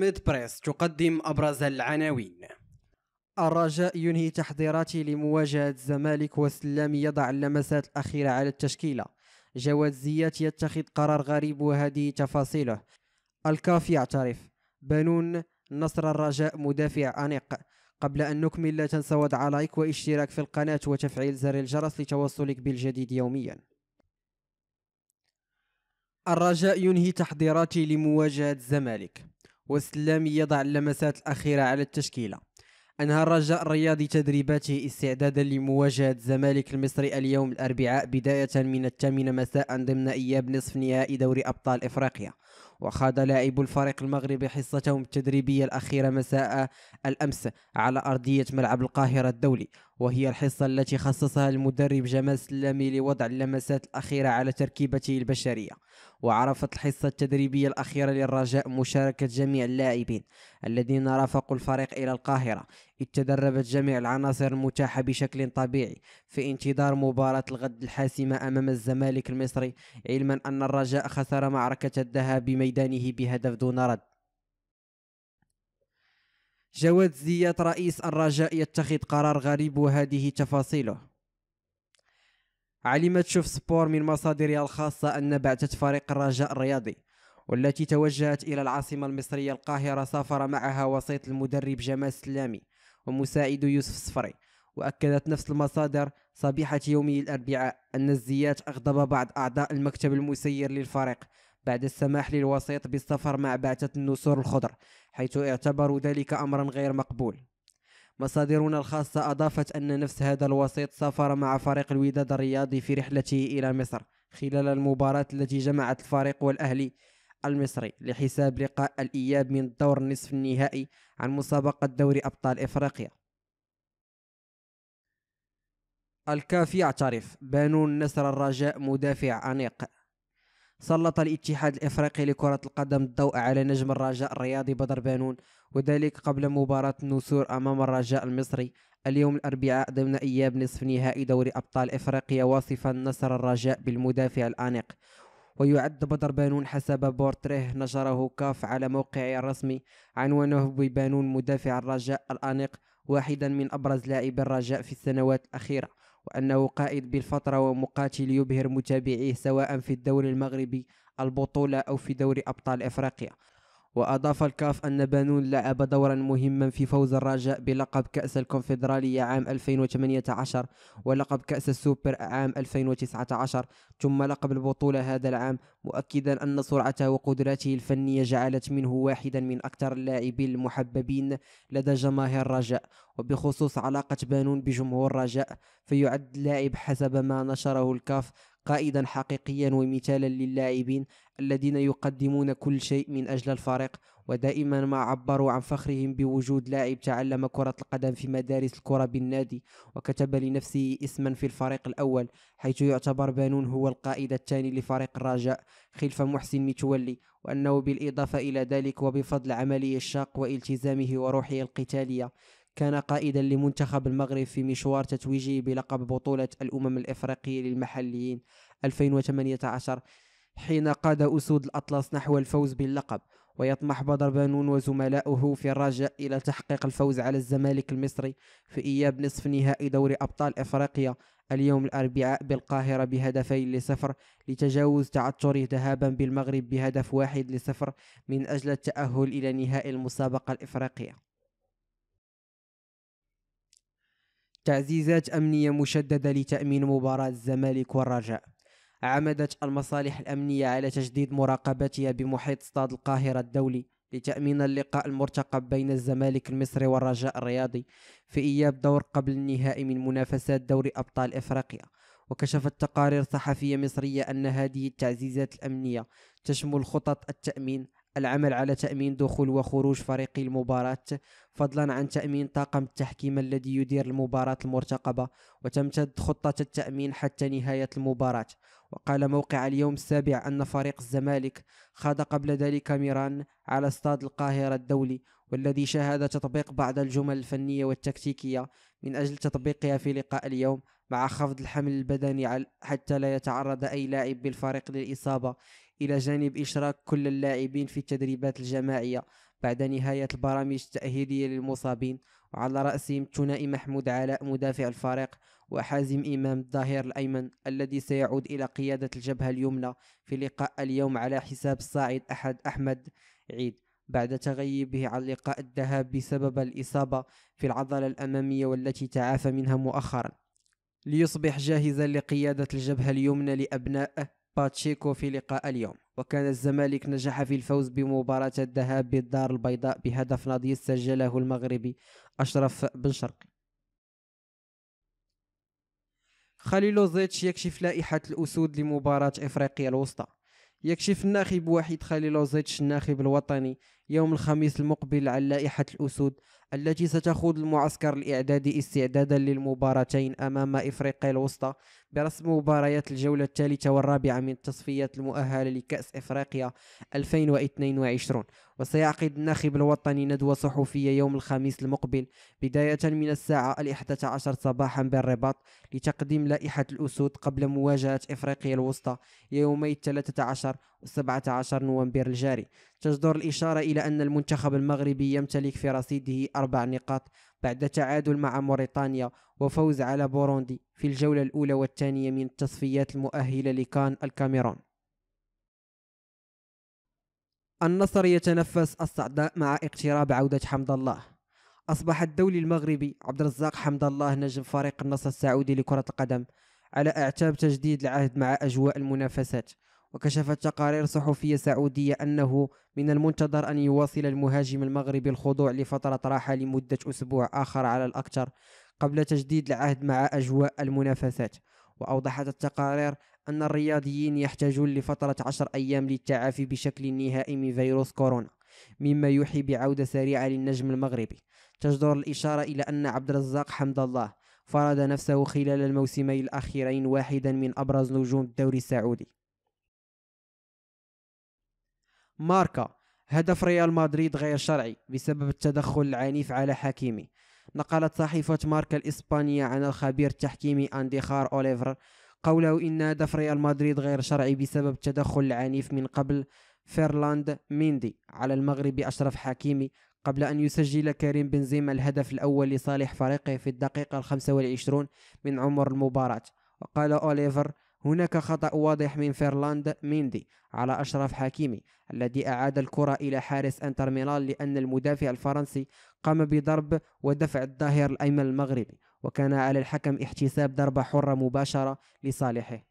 ميد بريس تقدم أبرز العناوين الرجاء ينهي تحضيراته لمواجهة الزمالك والسلام يضع اللمسات الأخيرة على التشكيلة جواد زيات يتخذ قرار غريب وهذه تفاصيله الكاف يعترف بنون نصر الرجاء مدافع أنيق قبل أن نكمل لا تنسى وضع لايك واشتراك في القناة وتفعيل زر الجرس لتوصلك بالجديد يوميا الرجاء ينهي تحضيراته لمواجهة الزمالك والسلامي يضع اللمسات الأخيرة على التشكيلة أنهى الرجاء الرياضي تدريباته استعدادا لمواجهة الزمالك المصري اليوم الأربعاء بداية من الثامنة مساء ضمن إياب نصف نهائي دوري أبطال إفريقيا وخاض لاعب الفريق المغربي حصتهم التدريبية الأخيرة مساء الأمس على أرضية ملعب القاهرة الدولي وهي الحصة التي خصصها المدرب جمال سلامي لوضع اللمسات الأخيرة على تركيبته البشرية وعرفت الحصة التدريبية الأخيرة للرجاء مشاركة جميع اللاعبين الذين رافقوا الفريق إلى القاهرة إذ تدربت جميع العناصر المتاحة بشكل طبيعي في انتظار مباراة الغد الحاسمة أمام الزمالك المصري علما أن الرجاء خسر معركة الذهاب بميدانه بهدف دون رد جواد زياد رئيس الرجاء يتخذ قرار غريب وهذه تفاصيله علمت شوف سبور من مصادرها الخاصة أن بعثة فريق الرجاء الرياضي والتي توجهت إلى العاصمة المصرية القاهرة سافر معها وسيط المدرب جمال سلامي ومساعد يوسف صفري وأكدت نفس المصادر صبيحة يومي الأربعاء أن الزيات أغضب بعض أعضاء المكتب المسير للفريق بعد السماح للوسيط بالسفر مع بعثة النسور الخضر حيث اعتبروا ذلك أمرا غير مقبول مصادرنا الخاصة أضافت أن نفس هذا الوسيط سافر مع فريق الوداد الرياضي في رحلته إلى مصر خلال المباراة التي جمعت الفريق والأهلي المصري لحساب لقاء الإياب من الدور النصف النهائي عن مسابقة دوري أبطال إفريقيا الكاف يعترف بانون نصر الرجاء مدافع أنيق سلط الاتحاد الافريقي لكرة القدم الضوء على نجم الرجاء الرياضي بدر بانون وذلك قبل مباراة النسور امام الرجاء المصري اليوم الاربعاء ضمن اياب نصف نهائي دوري ابطال افريقيا واصفا نصر الرجاء بالمدافع الانيق ويعد بدر بانون حسب بورتريه نشره كاف على موقعه الرسمي عنوانه ببانون مدافع الرجاء الانيق واحدا من ابرز لاعبي الرجاء في السنوات الاخيره أنه قائد بالفترة ومقاتل يبهر متابعيه سواء في الدوري المغربي البطولة أو في دوري أبطال إفريقيا وأضاف الكاف أن بانون لعب دورا مهما في فوز الرجاء بلقب كأس الكونفدرالية عام 2018 ولقب كأس السوبر عام 2019 ثم لقب البطولة هذا العام مؤكدا أن سرعته وقدراته الفنية جعلت منه واحدا من أكثر اللاعبين المحببين لدى جماهير الرجاء وبخصوص علاقة بانون بجمهور الرجاء فيعد لاعب حسب ما نشره الكاف قائدا حقيقيا ومثالا للاعبين الذين يقدمون كل شيء من أجل الفريق ودائما ما عبروا عن فخرهم بوجود لاعب تعلم كرة القدم في مدارس الكرة بالنادي وكتب لنفسه اسما في الفريق الأول حيث يعتبر بانون هو القائد الثاني لفريق الرجاء خلف محسن متولي وأنه بالإضافة إلى ذلك وبفضل عمله الشاق والتزامه وروحه القتالية كان قائدا لمنتخب المغرب في مشوار تتويجي بلقب بطولة الأمم الإفريقية للمحليين 2018 حين قاد أسود الأطلس نحو الفوز باللقب ويطمح بدر بانون وزملاؤه في الرجاء إلى تحقيق الفوز على الزمالك المصري في إياب نصف نهائي دوري أبطال إفريقيا اليوم الأربعاء بالقاهرة بهدفين لصفر لتجاوز تعثره ذهابا بالمغرب بهدف واحد لصفر من أجل التأهل إلى نهائي المسابقة الإفريقية تعزيزات أمنية مشددة لتأمين مباراة الزمالك والرجاء عمدت المصالح الأمنية على تجديد مراقبتها بمحيط استاد القاهرة الدولي لتأمين اللقاء المرتقب بين الزمالك المصري والرجاء الرياضي في إياب دور قبل النهائي من منافسات دوري أبطال إفريقيا وكشفت تقارير صحفية مصرية أن هذه التعزيزات الأمنية تشمل خطط التأمين العمل على تأمين دخول وخروج فريقي المباراة فضلا عن تأمين طاقم التحكيم الذي يدير المباراة المرتقبة وتمتد خطة التأمين حتى نهاية المباراة وقال موقع اليوم السابع أن فريق الزمالك خاض قبل ذلك ميران على استاد القاهرة الدولي والذي شاهد تطبيق بعض الجمل الفنية والتكتيكية من أجل تطبيقها في لقاء اليوم مع خفض الحمل البدني حتى لا يتعرض أي لاعب بالفريق للإصابة إلى جانب إشراك كل اللاعبين في التدريبات الجماعية بعد نهاية البرامج التأهيلية للمصابين وعلى رأسهم ثنائي محمود علاء مدافع الفريق وحازم إمام الظهير الأيمن الذي سيعود إلى قيادة الجبهة اليمنى في لقاء اليوم على حساب الصاعد أحد أحمد عيد بعد تغيبه عن لقاء الذهاب بسبب الإصابة في العضلة الأمامية والتي تعافى منها مؤخرا ليصبح جاهزا لقيادة الجبهة اليمنى لأبناء باتشيكو في لقاء اليوم وكان الزمالك نجح في الفوز بمباراة الذهاب بالدار البيضاء بهدف نضيس سجله المغربي أشرف بن شرقي خليل زيتش يكشف لائحة الأسود لمباراة إفريقيا الوسطى يكشف الناخب وحيد خليل زيتش الناخب الوطني يوم الخميس المقبل على لائحة الأسود التي ستخوض المعسكر الإعدادي استعدادا للمباراتين أمام إفريقيا الوسطى برسم مباريات الجولة الثالثة والرابعة من التصفيات المؤهلة لكأس إفريقيا 2022 وسيعقد الناخب الوطني ندوة صحفية يوم الخميس المقبل بداية من الساعة الإحدى عشر صباحا بالرباط لتقديم لائحة الأسود قبل مواجهة إفريقيا الوسطى يومي الثلاثة عشر 17 نوفمبر الجاري تجدر الإشارة إلى أن المنتخب المغربي يمتلك في رصيده أربع نقاط بعد تعادل مع موريتانيا وفوز على بوروندي في الجولة الأولى والثانية من التصفيات المؤهلة لكان الكاميرون النصر يتنفس الصعداء مع اقتراب عودة حمد الله أصبح الدولي المغربي عبد الرزاق حمد الله نجم فريق النصر السعودي لكرة القدم على أعتاب تجديد العهد مع أجواء المنافسات وكشفت تقارير صحفية سعودية أنه من المنتظر أن يواصل المهاجم المغربي الخضوع لفترة راحة لمدة أسبوع آخر على الأكثر قبل تجديد العهد مع أجواء المنافسات وأوضحت التقارير أن الرياضيين يحتاجون لفترة عشر أيام للتعافي بشكل نهائي من فيروس كورونا مما يوحي بعودة سريعة للنجم المغربي تجدر الإشارة إلى أن عبد الرزاق حمد الله فرض نفسه خلال الموسمين الأخيرين واحدا من أبرز نجوم الدوري السعودي ماركا هدف ريال مدريد غير شرعي بسبب التدخل العنيف على حكيمي نقلت صحيفة ماركا الإسبانية عن الخبير التحكيمي أنديخار أوليفر قوله إن هدف ريال مدريد غير شرعي بسبب التدخل العنيف من قبل فيرلاند ميندي على المغربي أشرف حكيمي قبل أن يسجل كريم بنزيما الهدف الأول لصالح فريقه في الدقيقة الخمسة والعشرون من عمر المباراة وقال أوليفر هناك خطأ واضح من فيرلاند ميندي على أشرف حكيمي الذي أعاد الكرة إلى حارس أنتر ميلان لأن المدافع الفرنسي قام بضرب ودفع الظهير الأيمن المغربي وكان على الحكم احتساب ضربة حرة مباشرة لصالحه